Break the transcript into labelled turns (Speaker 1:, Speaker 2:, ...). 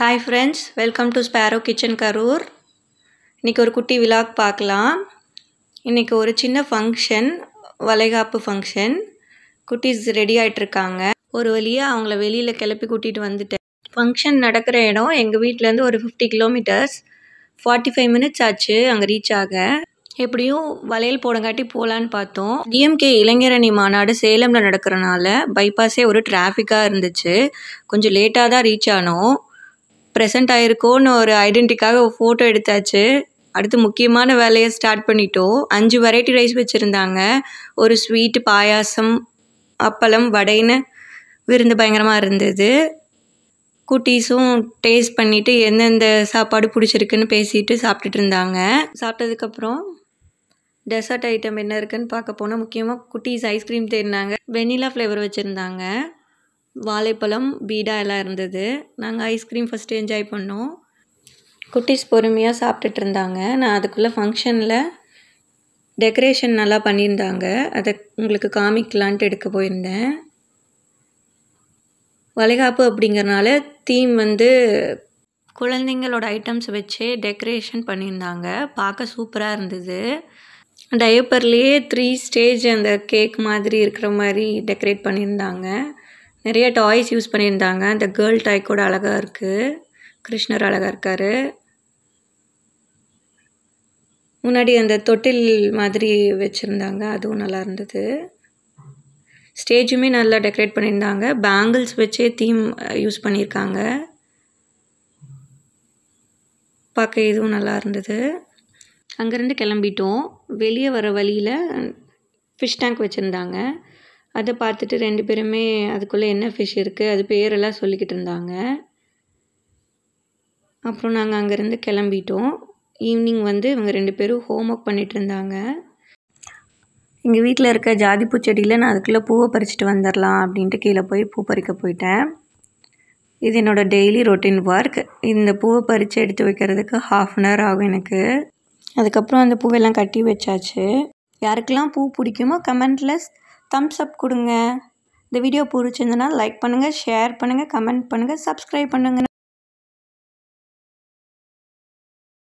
Speaker 1: hi friends welcome to Sparrow Kitchen Karur இன்றைக்கி ஒரு குட்டி விலாக் பார்க்கலாம் இன்றைக்கி ஒரு சின்ன ஃபங்க்ஷன் வளைகாப்பு ஃபங்க்ஷன் குட்டிஸ் ரெடி ஆகிட்ருக்காங்க ஒரு வழியாக அவங்கள வெளியில் கிளப்பி கூட்டிகிட்டு வந்துட்டேன் ஃபங்க்ஷன் நடக்கிற இடம் எங்கள் வீட்டிலேருந்து ஒரு fifty kilometres forty five minutes ஆச்சு அங்கே ரீச் ஆக எப்படியும் வளையல் போடங்காட்டி போகலான்னு பார்த்தோம் டிஎம்கே இளைஞரணி மாநாடு சேலமில் நடக்கிறனால பைபாஸே ஒரு டிராஃபிக்காக இருந்துச்சு கொஞ்சம் லேட்டாக தான் ரீச் ஆனோம் ப்ரெசென்ட் ஆகிருக்கோன்னு ஒரு ஐடென்டிக்காக ஃபோட்டோ எடுத்தாச்சு அடுத்து முக்கியமான வேலையை ஸ்டார்ட் பண்ணிட்டோம் அஞ்சு வெரைட்டி ரைஸ் வச்சுருந்தாங்க ஒரு ஸ்வீட்டு பாயாசம் அப்பளம் வடைன்னு விருந்து பயங்கரமாக இருந்தது குட்டீஸும் டேஸ்ட் பண்ணிவிட்டு எந்தெந்த சாப்பாடு பிடிச்சிருக்குன்னு பேசிட்டு சாப்பிட்டுட்டு இருந்தாங்க சாப்பிட்டதுக்கப்புறம் டெசர்ட் ஐட்டம் என்ன இருக்குன்னு பார்க்க போனால் முக்கியமாக குட்டீஸ் ஐஸ்கிரீம் தேடினாங்க வெனிலா ஃப்ளேவர் வச்சுருந்தாங்க வாழைப்பழம் பீடா எல்லாம் இருந்தது நாங்கள் ஐஸ்கிரீம் ஃபஸ்ட்டு என்ஜாய் பண்ணோம் குட்டீஸ் பொறுமையாக சாப்பிட்டுட்டு இருந்தாங்க நான் அதுக்குள்ளே ஃபங்க்ஷனில் டெக்கரேஷன் நல்லா பண்ணியிருந்தாங்க அதை உங்களுக்கு காமிக்கலான்ட்டு எடுக்க போயிருந்தேன் வளைகாப்பு அப்படிங்கிறனால தீம் வந்து குழந்தைங்களோட ஐட்டம்ஸ் வச்சு டெக்கரேஷன் பண்ணியிருந்தாங்க பார்க்க சூப்பராக இருந்தது டயப்பர்லேயே த்ரீ ஸ்டேஜ் அந்த கேக் மாதிரி இருக்கிற மாதிரி டெக்கரேட் பண்ணியிருந்தாங்க நிறைய டாய்ஸ் யூஸ் பண்ணியிருந்தாங்க அந்த கேர்ள் டாய் கூட அழகாக இருக்குது கிருஷ்ணர் அழகாக இருக்கார் முன்னாடி அந்த தொட்டில் மாதிரி வச்சுருந்தாங்க அதுவும் நல்லா இருந்தது ஸ்டேஜுமே நல்லா டெக்கரேட் பண்ணியிருந்தாங்க பேங்கிள்ஸ் வச்சே தீம் யூஸ் பண்ணியிருக்காங்க பார்க்க இதுவும் நல்லா இருந்தது அங்கேருந்து கிளம்பிட்டோம் வெளியே வர வழியில் ஃபிஷ் டேங்க் வச்சுருந்தாங்க அதை பார்த்துட்டு ரெண்டு பேருமே அதுக்குள்ளே என்ன ஃபிஷ் இருக்குது அது பேரெல்லாம் சொல்லிக்கிட்டு இருந்தாங்க அப்புறம் நாங்கள் அங்கேருந்து கிளம்பிட்டோம் ஈவினிங் வந்து இவங்க ரெண்டு பேரும் ஹோம் ஒர்க் பண்ணிகிட்டு இருந்தாங்க எங்கள் வீட்டில் இருக்க ஜாதி பூச்செடியில் நான் அதுக்குள்ளே பூவை பறிச்சுட்டு வந்துடலாம் அப்படின்ட்டு கீழே போய் பூ பறிக்க போயிட்டேன் இது என்னோடய டெய்லி ரொட்டீன் ஒர்க் இந்த பூவை பறித்து எடுத்து வைக்கிறதுக்கு ஹாஃப் அன் ஹவர் ஆகும் எனக்கு அதுக்கப்புறம் அந்த பூவெல்லாம் கட்டி வச்சாச்சு யாருக்கெல்லாம் பூ பிடிக்குமோ கமெண்ட்லெஸ் தம்ஸ் அப் கொடுங்க இந்த வீடியோ பிடிச்சிருந்தனா லைக் பண்ணுங்கள் ஷேர் பண்ணுங்கள் கமெண்ட் பண்ணுங்கள் சப்ஸ்கிரைப் பண்ணுங்கள்